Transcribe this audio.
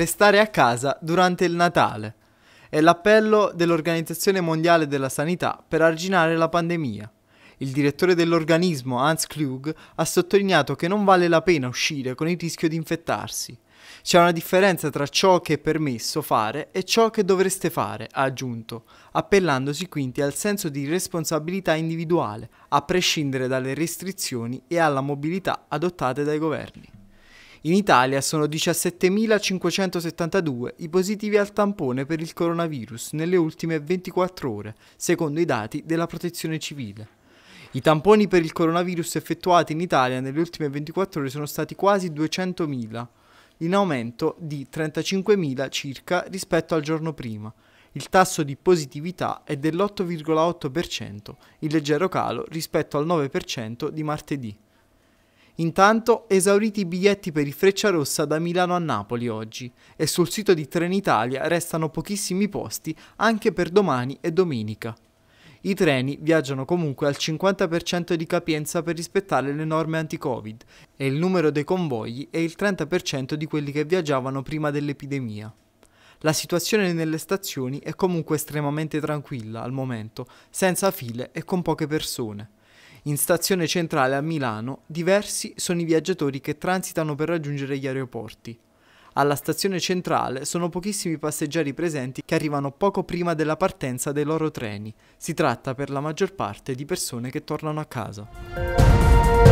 restare a casa durante il Natale. È l'appello dell'Organizzazione Mondiale della Sanità per arginare la pandemia. Il direttore dell'organismo, Hans Klug, ha sottolineato che non vale la pena uscire con il rischio di infettarsi. C'è una differenza tra ciò che è permesso fare e ciò che dovreste fare, ha aggiunto, appellandosi quindi al senso di responsabilità individuale, a prescindere dalle restrizioni e alla mobilità adottate dai governi. In Italia sono 17.572 i positivi al tampone per il coronavirus nelle ultime 24 ore, secondo i dati della Protezione Civile. I tamponi per il coronavirus effettuati in Italia nelle ultime 24 ore sono stati quasi 200.000, in aumento di 35.000 circa rispetto al giorno prima. Il tasso di positività è dell'8,8%, in leggero calo rispetto al 9% di martedì. Intanto, esauriti i biglietti per i Frecciarossa da Milano a Napoli oggi e sul sito di Trenitalia restano pochissimi posti anche per domani e domenica. I treni viaggiano comunque al 50% di capienza per rispettare le norme anti-Covid e il numero dei convogli è il 30% di quelli che viaggiavano prima dell'epidemia. La situazione nelle stazioni è comunque estremamente tranquilla al momento, senza file e con poche persone. In stazione centrale a Milano diversi sono i viaggiatori che transitano per raggiungere gli aeroporti. Alla stazione centrale sono pochissimi passeggeri presenti che arrivano poco prima della partenza dei loro treni. Si tratta per la maggior parte di persone che tornano a casa.